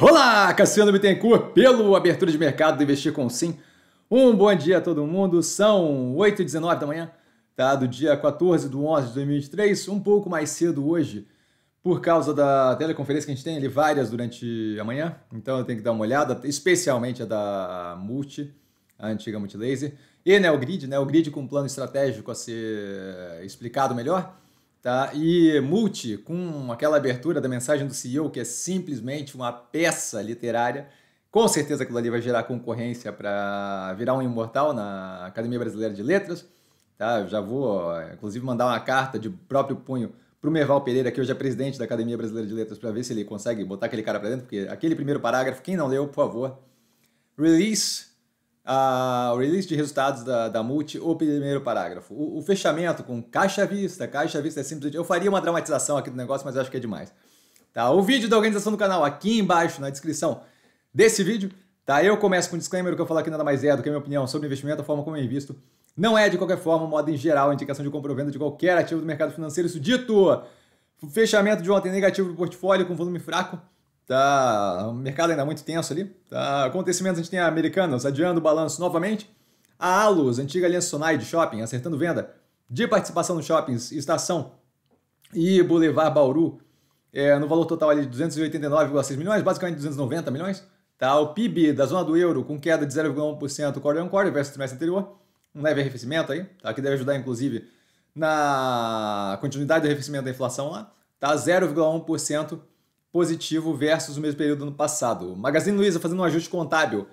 Olá, Cassiano Bittencourt, pelo Abertura de Mercado do Investir com Sim. Um bom dia a todo mundo, são 8h19 da manhã, tá? do dia 14 de 11 de 2023, um pouco mais cedo hoje, por causa da teleconferência que a gente tem, ali várias durante a manhã, então eu tenho que dar uma olhada, especialmente a da Multi, a antiga Multilaser, e Neogrid, né, né, Grid com um plano estratégico a ser explicado melhor, Tá? E Multi, com aquela abertura da mensagem do CEO, que é simplesmente uma peça literária, com certeza aquilo ali vai gerar concorrência para virar um imortal na Academia Brasileira de Letras. Tá? Eu já vou, inclusive, mandar uma carta de próprio punho para o Merval Pereira, que hoje é presidente da Academia Brasileira de Letras, para ver se ele consegue botar aquele cara para dentro, porque aquele primeiro parágrafo, quem não leu, por favor. Release a, o release de resultados da, da multi, o primeiro parágrafo. O, o fechamento com caixa à vista, caixa à vista é simples. Eu faria uma dramatização aqui do negócio, mas acho que é demais. Tá? O vídeo da organização do canal aqui embaixo na descrição desse vídeo. Tá? Eu começo com um disclaimer, o que eu falar aqui nada mais é do que a minha opinião sobre investimento, a forma como eu é invisto. Não é, de qualquer forma, modo em geral, indicação de compra ou venda de qualquer ativo do mercado financeiro. Isso dito, fechamento de ontem negativo do portfólio com volume fraco Tá, o mercado ainda muito tenso ali. Tá, acontecimentos a gente tem a Americanas adiando o balanço novamente. A Alus, antiga aliança Sonai de shopping, acertando venda de participação nos shoppings Estação e Boulevard Bauru, é, no valor total ali de 289,6 milhões, basicamente 290 milhões. Tá, o PIB da zona do euro com queda de 0,1% quarter on quarter versus trimestre anterior. Um leve arrefecimento aí, tá, que deve ajudar inclusive na continuidade do arrefecimento da inflação lá. Tá, 0,1% positivo versus o mesmo período do ano passado. Magazine Luiza fazendo um ajuste contábil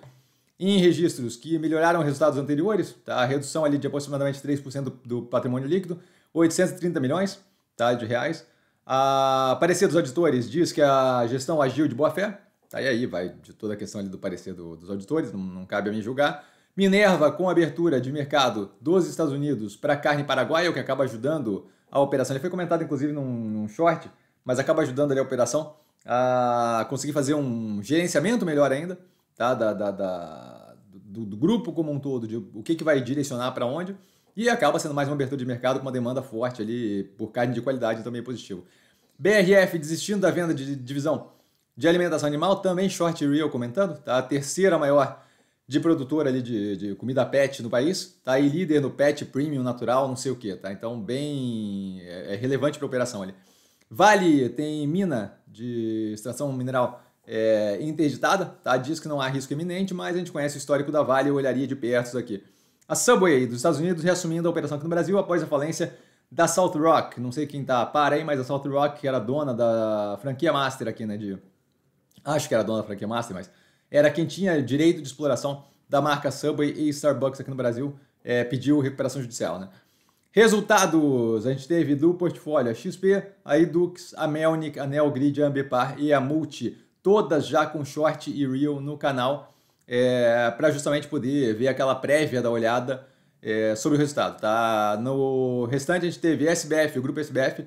em registros que melhoraram resultados anteriores, tá? a redução ali de aproximadamente 3% do, do patrimônio líquido, 830 milhões tá? de reais. A parecer dos auditores diz que a gestão agiu de boa fé, tá? e aí vai de toda a questão ali do parecer do, dos auditores, não, não cabe a mim julgar. Minerva com abertura de mercado dos Estados Unidos para carne paraguaia, o que acaba ajudando a operação. Ele foi comentado inclusive num, num short, mas acaba ajudando ali a operação a conseguir fazer um gerenciamento melhor ainda tá? da, da, da do, do, grupo como um todo, de o que, que vai direcionar para onde, e acaba sendo mais uma abertura de mercado com uma demanda forte ali por carne de qualidade, também então positivo. BRF desistindo da venda de divisão de alimentação animal, também Short Real comentando, tá? a terceira maior de produtora ali de, de comida pet no país, tá? e líder no pet premium natural, não sei o que, tá? então bem é, é relevante para a operação ali. Vale tem mina de extração mineral é, interditada, tá? Diz que não há risco iminente, mas a gente conhece o histórico da Vale e olharia de perto isso aqui. A Subway dos Estados Unidos reassumindo a operação aqui no Brasil após a falência da South Rock. Não sei quem tá para aí, mas a South Rock que era dona da franquia Master aqui, né? De... Acho que era dona da franquia Master, mas era quem tinha direito de exploração da marca Subway e Starbucks aqui no Brasil, é, pediu recuperação judicial, né? Resultados: a gente teve do portfólio a XP, a Edux, a Melnick, a Neogrid, a Ambipar e a Multi, todas já com short e real no canal, é, para justamente poder ver aquela prévia da olhada é, sobre o resultado. Tá? No restante, a gente teve SBF, o grupo SBF,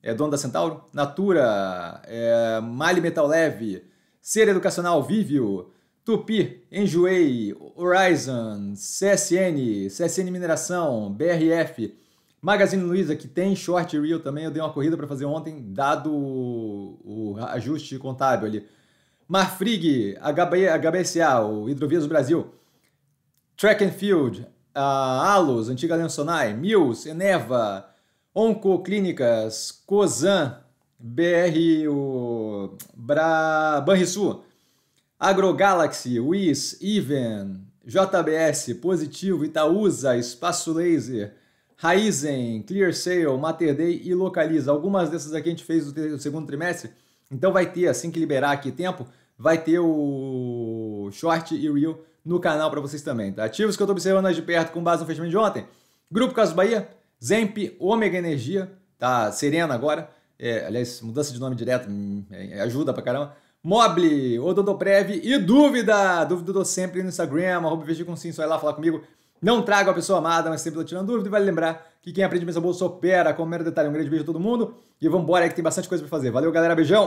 é dono da Centauro, Natura, é, Mali Metal Leve, Ser Educacional Vivio, Tupi, Enjoei, Horizon, CSN, CSN Mineração, BRF, Magazine Luiza, que tem short reel também. Eu dei uma corrida para fazer ontem, dado o, ajuste contábil ali. Marfrig, HBSA, o Hidrovias do Brasil, Track and Field, a Alos, antiga Lensonai, Mills, Eneva, Onco Clínicas, Cosan, BR, o Bra, Banrisul, AgroGalaxy, WIS, Even, JBS, Positivo, Itaúsa, Espaço Laser, Raizen, ClearSale, Materdei e Localiza. Algumas dessas aqui a gente fez o segundo trimestre, então vai ter, assim que liberar aqui tempo, vai ter o short e o reel no canal para vocês também. Tá? Ativos que eu estou observando de perto com base no fechamento de ontem. Grupo Caso Bahia, Zemp, Ômega Energia, tá? Serena agora. É, aliás, mudança de nome direto hum, é, é ajuda pra caramba. Mobile, Odontoprev e dúvida. Dúvida eu dou sempre no Instagram, arroba com sim, só ir lá falar comigo. Não trago a pessoa amada, mas sempre tô tirando dúvida. E vale lembrar que quem aprende mesa bolsa opera. Como mero detalhe, um grande beijo a todo mundo. E vamos embora aí que tem bastante coisa para fazer. Valeu, galera. Beijão.